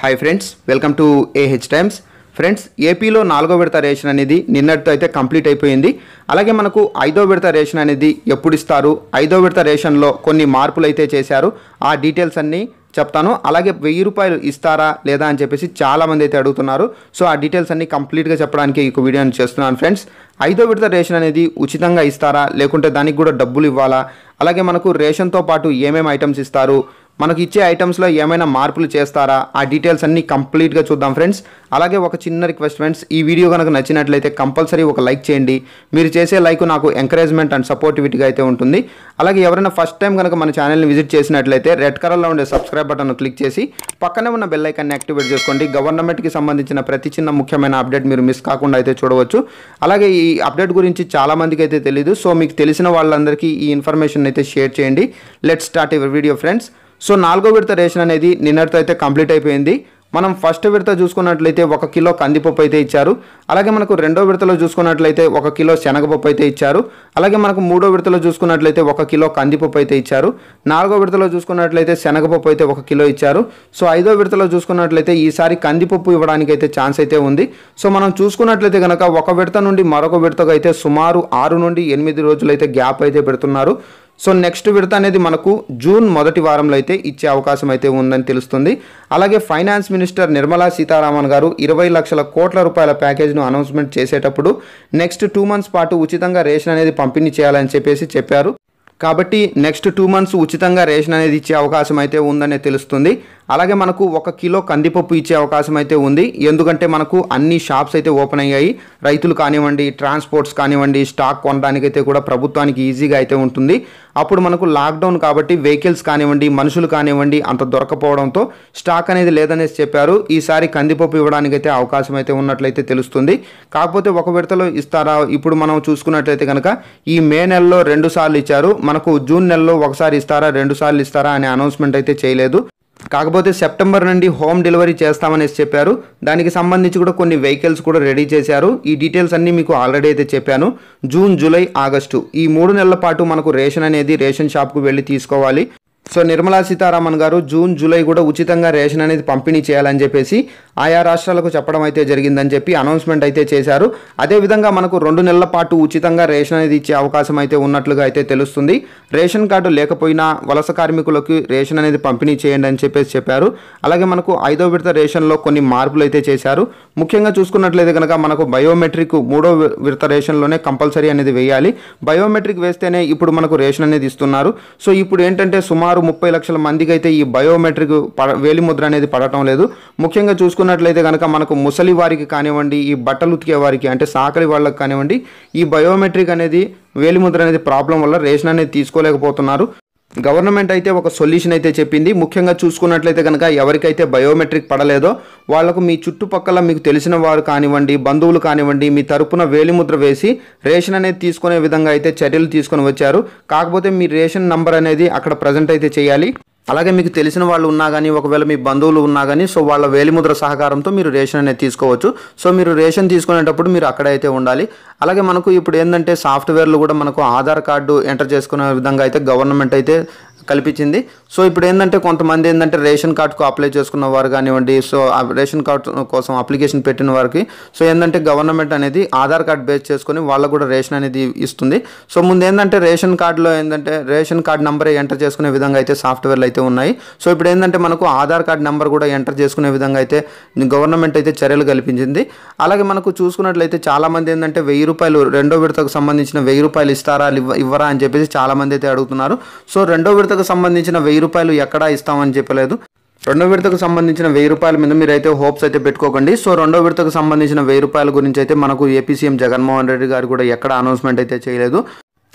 hi friends welcome to AH times friends ఏపీలో నాలుగో విడత రేషన్ అనేది నిన్నటితో అయితే కంప్లీట్ అయిపోయింది అలాగే మనకు ఐదో విడత రేషన్ అనేది ఎప్పుడు ఇస్తారు ఐదో విడత రేషన్లో కొన్ని మార్పులు అయితే చేశారు ఆ డీటెయిల్స్ అన్నీ చెప్తాను అలాగే వెయ్యి రూపాయలు ఇస్తారా లేదా అని చెప్పేసి చాలామంది అయితే అడుగుతున్నారు సో ఆ డీటెయిల్స్ అన్ని కంప్లీట్గా చెప్పడానికి ఈ వీడియోని చేస్తున్నాను ఫ్రెండ్స్ ఐదో విడత రేషన్ అనేది ఉచితంగా ఇస్తారా లేకుంటే దానికి కూడా డబ్బులు ఇవ్వాలా అలాగే మనకు రేషన్తో పాటు ఏమేమి ఐటమ్స్ ఇస్తారు మనకు ఇచ్చే ఐటమ్స్లో ఏమైనా మార్పులు చేస్తారా ఆ డీటెయిల్స్ అన్నీ కంప్లీట్గా చూద్దాం ఫ్రెండ్స్ అలాగే ఒక చిన్న రిక్వెస్ట్ ఫ్రెండ్స్ ఈ వీడియో కనుక నచ్చినట్లయితే కంపల్సరీ ఒక లైక్ చేయండి మీరు చేసే లైక్ నాకు ఎంకరేజ్మెంట్ అండ్ సపోర్టివిటీగా అయితే ఉంటుంది అలాగే ఎవరైనా ఫస్ట్ టైం కనుక మన ఛానల్ని విజిట్ చేసినట్లయితే రెడ్ కలర్లో ఉండే సబ్స్క్రైబ్ బటన్ను క్లిక్ చేసి పక్కనే ఉన్న బెల్ ఐకాన్ని యాక్టివేట్ చేసుకోండి గవర్నమెంట్కి సంబంధించిన ప్రతి చిన్న ముఖ్యమైన అప్డేట్ మీరు మిస్ కాకుండా అయితే చూడవచ్చు అలాగే ఈ అప్డేట్ గురించి చాలామందికి అయితే తెలియదు సో మీకు తెలిసిన వాళ్ళందరికీ ఈ ఇన్ఫర్మేషన్ అయితే షేర్ చేయండి let start your video friends so నాలుగో విడత రేషన్ అనేది నిన్నటితో అయితే కంప్లీట్ అయిపోయింది మనం ఫస్ట్ విడత చూసుకున్నట్లయితే ఒక కిలో కందిపప్పు అయితే ఇచ్చారు అలాగే మనకు రెండో విడతలో చూసుకున్నట్లయితే ఒక కిలో శనగపప్పు అయితే ఇచ్చారు అలాగే మనకు మూడో విడతలో చూసుకున్నట్లయితే ఒక కిలో కందిపప్పు అయితే ఇచ్చారు నాలుగో విడతలో చూసుకున్నట్లయితే శనగపప్పు అయితే ఒక కిలో ఇచ్చారు సో ఐదో విడతలో చూసుకున్నట్లయితే ఈసారి కందిపప్పు ఇవ్వడానికి అయితే ఛాన్స్ అయితే ఉంది సో మనం చూసుకున్నట్లయితే కనుక ఒక విడత నుండి మరొక విడతకు అయితే సుమారు ఆరు నుండి ఎనిమిది రోజులైతే గ్యాప్ అయితే పెడుతున్నారు సో నెక్స్ట్ విడత అనేది మనకు జూన్ మొదటి వారంలో అయితే ఇచ్చే అవకాశం అయితే ఉందని తెలుస్తుంది అలాగే ఫైనాన్స్ మినిస్టర్ నిర్మలా సీతారామన్ గారు ఇరవై లక్షల కోట్ల రూపాయల ప్యాకేజ్ను అనౌన్స్మెంట్ చేసేటప్పుడు నెక్స్ట్ టూ మంత్స్ పాటు ఉచితంగా రేషన్ అనేది పంపిణీ చేయాలని చెప్పేసి చెప్పారు కాబట్టి నెక్స్ట్ టూ మంత్స్ ఉచితంగా రేషన్ అనేది ఇచ్చే అవకాశం అయితే ఉందనే తెలుస్తుంది అలాగే మనకు ఒక కిలో కందిపప్పు ఇచ్చే అవకాశం అయితే ఉంది ఎందుకంటే మనకు అన్ని షాప్స్ అయితే ఓపెన్ అయ్యాయి రైతులు కానివ్వండి ట్రాన్స్పోర్ట్స్ కానివ్వండి స్టాక్ కొనడానికి అయితే కూడా ప్రభుత్వానికి ఈజీగా అయితే ఉంటుంది అప్పుడు మనకు లాక్డౌన్ కాబట్టి వెహికల్స్ కానివ్వండి మనుషులు కానివ్వండి అంత దొరకపోవడంతో స్టాక్ అనేది లేదనేసి చెప్పారు ఈసారి కందిపప్పు ఇవ్వడానికైతే అవకాశం అయితే ఉన్నట్లయితే తెలుస్తుంది కాకపోతే ఒక విడతలో ఇస్తారా ఇప్పుడు మనం చూసుకున్నట్లయితే కనుక ఈ మే నెలలో రెండు సార్లు ఇచ్చారు మనకు జూన్ నెలలో ఒకసారి ఇస్తారా రెండు సార్లు ఇస్తారా అనే అనౌన్స్మెంట్ అయితే చేయలేదు కాకపోతే సెప్టెంబర్ నుండి హోమ్ డెలివరీ చేస్తామనేసి చెప్పారు దానికి సంబంధించి కూడా కొన్ని వెహికల్స్ కూడా రెడీ చేశారు ఈ డీటెయిల్స్ అన్నీ మీకు ఆల్రెడీ అయితే చెప్పాను జూన్ జూలై ఆగస్టు ఈ మూడు నెలల పాటు మనకు రేషన్ అనేది రేషన్ షాప్కు వెళ్ళి తీసుకోవాలి సో నిర్మలా సీతారామన్ గారు జూన్ జూలై కూడా ఉచితంగా రేషన్ అనేది పంపిణీ చేయాలని చెప్పేసి ఆయా రాష్ట్రాలకు చెప్పడం అయితే జరిగిందని చెప్పి అనౌన్స్మెంట్ అయితే చేశారు అదేవిధంగా మనకు రెండు నెలల పాటు ఉచితంగా రేషన్ అనేది ఇచ్చే అవకాశం అయితే ఉన్నట్లుగా అయితే తెలుస్తుంది రేషన్ కార్డు లేకపోయినా వలస కార్మికులకు రేషన్ అనేది పంపిణీ చేయండి అని చెప్పేసి చెప్పారు అలాగే మనకు ఐదో విడత రేషన్లో కొన్ని మార్పులు అయితే చేశారు ముఖ్యంగా చూసుకున్నట్లయితే కనుక మనకు బయోమెట్రిక్ మూడో విడత రేషన్లోనే కంపల్సరీ అనేది వేయాలి బయోమెట్రిక్ వేస్తేనే ఇప్పుడు మనకు రేషన్ అనేది ఇస్తున్నారు సో ఇప్పుడు ఏంటంటే సుమారు ముప్పై లక్షల మందికి అయితే ఈ బయోమెట్రిక్ పడ వేలిముద్ర అనేది పడటం లేదు ముఖ్యంగా చూసుకున్న చూసుకున్నట్లయితే కనుక మనకు ముసలి వారికి కానివ్వండి ఈ బట్టలు ఉతికే వారికి అంటే సాకలి వాళ్ళకి కానివ్వండి ఈ బయోమెట్రిక్ అనేది వేలిముద్ర అనేది ప్రాబ్లం వల్ల రేషన్ అనేది తీసుకోలేకపోతున్నారు గవర్నమెంట్ అయితే ఒక సొల్యూషన్ అయితే చెప్పింది ముఖ్యంగా చూసుకున్నట్లయితే కనుక ఎవరికైతే బయోమెట్రిక్ పడలేదో వాళ్లకు మీ చుట్టుపక్కల మీకు తెలిసిన వారు కానివ్వండి బంధువులు కానివ్వండి మీ తరపున వేలిముద్ర వేసి రేషన్ అనేది తీసుకునే విధంగా అయితే చర్యలు తీసుకొని వచ్చారు కాకపోతే మీ రేషన్ నంబర్ అనేది అక్కడ ప్రజెంట్ అయితే చేయాలి అలాగే మీకు తెలిసిన వాళ్ళు ఉన్నా కానీ ఒకవేళ మీ బంధువులు ఉన్నా కానీ సో వాళ్ళ వేలిముద్ర సహకారంతో మీరు రేషన్ అనేది తీసుకోవచ్చు సో మీరు రేషన్ తీసుకునేటప్పుడు మీరు అక్కడైతే ఉండాలి అలాగే మనకు ఇప్పుడు ఏంటంటే సాఫ్ట్వేర్లు కూడా మనకు ఆధార్ కార్డు ఎంటర్ చేసుకునే విధంగా అయితే గవర్నమెంట్ అయితే కల్పించింది సో ఇప్పుడు ఏంటంటే కొంతమంది ఏంటంటే రేషన్ కార్డుకు అప్లై చేసుకున్న వారు కానివ్వండి సో రేషన్ కార్డు కోసం అప్లికేషన్ పెట్టిన వారికి సో ఏంటంటే గవర్నమెంట్ అనేది ఆధార్ కార్డ్ బేస్ చేసుకొని వాళ్ళకు కూడా రేషన్ అనేది ఇస్తుంది సో ముందు ఏంటంటే రేషన్ కార్డులో ఏంటంటే రేషన్ కార్డ్ నెంబర్ ఎంటర్ చేసుకునే విధంగా అయితే సాఫ్ట్వేర్లు అయితే ఉన్నాయి సో ఇప్పుడు ఏంటంటే మనకు ఆధార్ కార్డ్ నెంబర్ కూడా ఎంటర్ చేసుకునే విధంగా అయితే గవర్నమెంట్ అయితే చర్యలు కల్పించింది అలాగే మనకు చూసుకున్నట్లయితే చాలామంది ఏంటంటే వెయ్యి రూపాయలు రెండో విడతకు సంబంధించిన వెయ్యి రూపాయలు ఇస్తారా ఇవ్వరా అని చెప్పేసి చాలామంది అయితే అడుగుతున్నారు సో రెండో విడతకు సంబంధించిన వెయ్యి రూపాయలు ఎక్కడా ఇస్తామని చెప్పలేదు రెండో విడతకు సంబంధించిన వెయ్యి రూపాయల మీద మీరైతే హోప్స్ అయితే పెట్టుకోకండి సో రెండో విడతకు సంబంధించిన వెయ్యి రూపాయల గురించి అయితే మనకు ఏపీ సీఎం జగన్మోహన్ రెడ్డి గారు కూడా ఎక్కడ అనౌన్స్మెంట్ అయితే చేయలేదు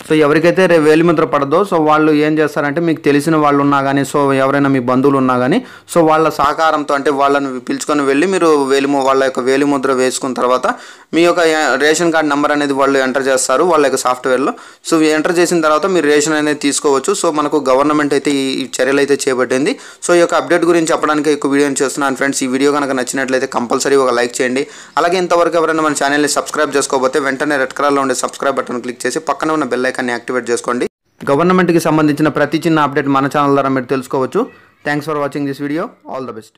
సో ఎవరికైతే రేపు వేలిముద్ర పడదో సో వాళ్ళు ఏం చేస్తారంటే మీకు తెలిసిన వాళ్ళు ఉన్నా కానీ సో ఎవరైనా మీ బంధువులు ఉన్నా కానీ సో వాళ్ళ సహకారంతో అంటే వాళ్ళని పిలుచుకొని వెళ్ళి మీరు వేలిము వాళ్ళ యొక్క వేలిముద్ర వేసుకున్న తర్వాత మీ యొక్క రేషన్ కార్డ్ నెంబర్ అనేది వాళ్ళు ఎంటర్ చేస్తారు వాళ్ళ యొక్క సాఫ్ట్వేర్లో సో ఎంటర్ చేసిన తర్వాత మీరు రేషన్ అనేది తీసుకోవచ్చు సో మనకు గవర్నమెంట్ అయితే ఈ చర్యలు అయితే చేపట్టింది సో ఈ యొక్క అప్డేట్ గురించి చెప్పడానికి ఎక్కువ వీడియోని చేస్తున్నాను ఫ్రెండ్స్ ఈ వీడియో కనుక నచ్చినట్లయితే కంపల్సరీ ఒక లైక్ చేయండి అలాగే ఇంతవరకు ఎవరైనా మన ఛానల్ని సబ్స్క్రైబ్ చేసుకోకపోతే వెంటనే రెడ్ కలర్లో ఉండే సబ్స్క్రైబ్ బటన్ క్లిక్ చేసి పక్కన ఉన్న బెల్ బెల్లైకాన్ని యాక్టివేట్ చేసుకోండి గవర్నమెంట్కి సంబంధించిన ప్రతి చిన్న అప్డేట్ మన ఛానల్ ద్వారా మీరు తెలుసుకోవచ్చు thanks for watching this video all the best